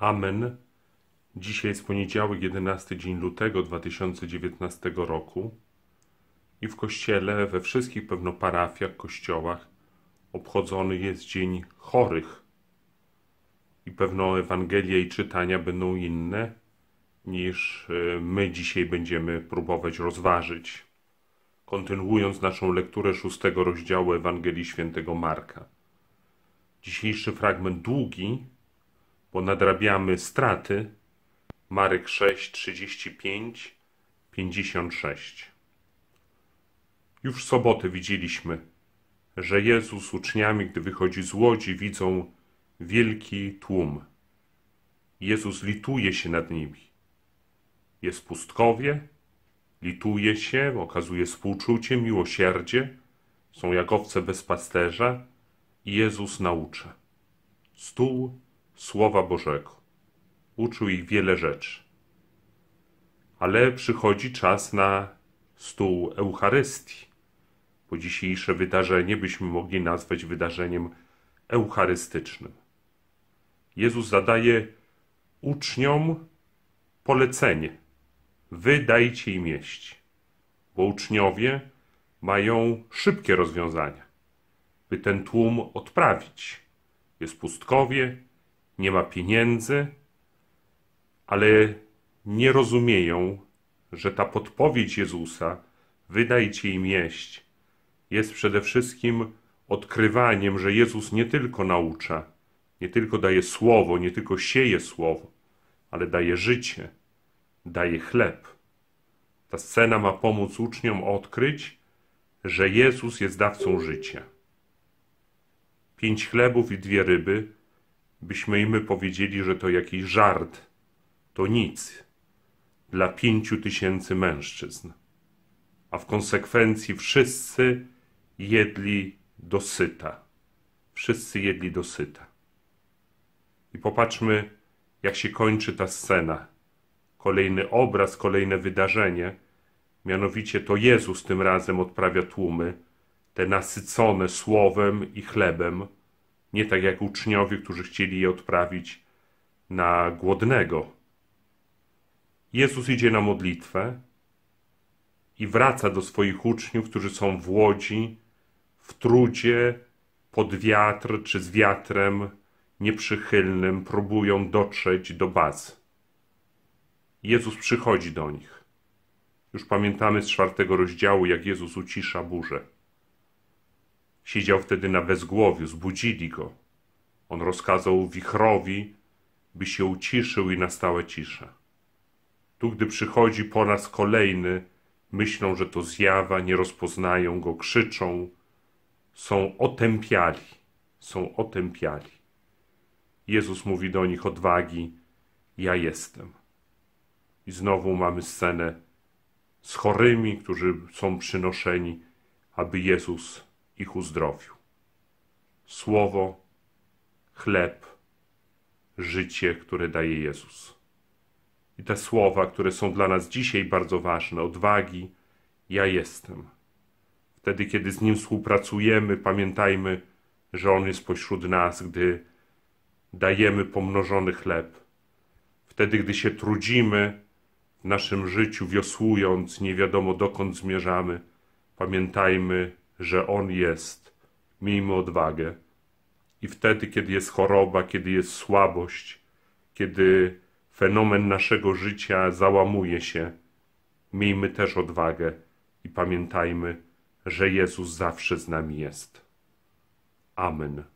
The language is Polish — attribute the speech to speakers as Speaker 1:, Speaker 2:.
Speaker 1: Amen. Dzisiaj jest poniedziałek, 11 dzień lutego 2019 roku i w kościele, we wszystkich pewno parafiach, kościołach obchodzony jest Dzień Chorych. I pewno ewangelia i czytania będą inne niż e, my dzisiaj będziemy próbować rozważyć, kontynuując naszą lekturę szóstego rozdziału Ewangelii Świętego Marka. Dzisiejszy fragment długi, bo nadrabiamy straty. Marek 6, 35, 56. Już w sobotę widzieliśmy, że Jezus uczniami, gdy wychodzi z łodzi, widzą wielki tłum. Jezus lituje się nad nimi. Jest pustkowie, lituje się, okazuje współczucie, miłosierdzie. Są jak owce bez pasterza i Jezus naucza. Stół Słowa Bożego. Uczył ich wiele rzeczy. Ale przychodzi czas na stół Eucharystii. Bo dzisiejsze wydarzenie byśmy mogli nazwać wydarzeniem eucharystycznym. Jezus zadaje uczniom polecenie: Wy dajcie im jeść, bo uczniowie mają szybkie rozwiązania, by ten tłum odprawić. Jest pustkowie, nie ma pieniędzy, ale nie rozumieją, że ta podpowiedź Jezusa, wydajcie im jeść, jest przede wszystkim odkrywaniem, że Jezus nie tylko naucza, nie tylko daje słowo, nie tylko sieje słowo, ale daje życie, daje chleb. Ta scena ma pomóc uczniom odkryć, że Jezus jest dawcą życia. Pięć chlebów i dwie ryby byśmy im powiedzieli, że to jakiś żart, to nic dla pięciu tysięcy mężczyzn. A w konsekwencji wszyscy jedli dosyta. Wszyscy jedli dosyta. I popatrzmy, jak się kończy ta scena. Kolejny obraz, kolejne wydarzenie. Mianowicie to Jezus tym razem odprawia tłumy, te nasycone słowem i chlebem nie tak jak uczniowie, którzy chcieli je odprawić na głodnego. Jezus idzie na modlitwę i wraca do swoich uczniów, którzy są w łodzi, w trudzie, pod wiatr czy z wiatrem nieprzychylnym, próbują dotrzeć do baz. Jezus przychodzi do nich. Już pamiętamy z czwartego rozdziału, jak Jezus ucisza burzę. Siedział wtedy na bezgłowiu, zbudzili go. On rozkazał wichrowi, by się uciszył i nastała cisza. Tu, gdy przychodzi po nas kolejny, myślą, że to zjawa, nie rozpoznają go, krzyczą, są otępiali, są otępiali. Jezus mówi do nich odwagi, ja jestem. I znowu mamy scenę z chorymi, którzy są przynoszeni, aby Jezus ich uzdrowił. Słowo, chleb, życie, które daje Jezus. I te słowa, które są dla nas dzisiaj bardzo ważne, odwagi, ja jestem. Wtedy, kiedy z Nim współpracujemy, pamiętajmy, że On jest pośród nas, gdy dajemy pomnożony chleb. Wtedy, gdy się trudzimy w naszym życiu, wiosłując, nie wiadomo dokąd zmierzamy, pamiętajmy, że On jest. Miejmy odwagę. I wtedy, kiedy jest choroba, kiedy jest słabość, kiedy fenomen naszego życia załamuje się, miejmy też odwagę i pamiętajmy, że Jezus zawsze z nami jest. Amen.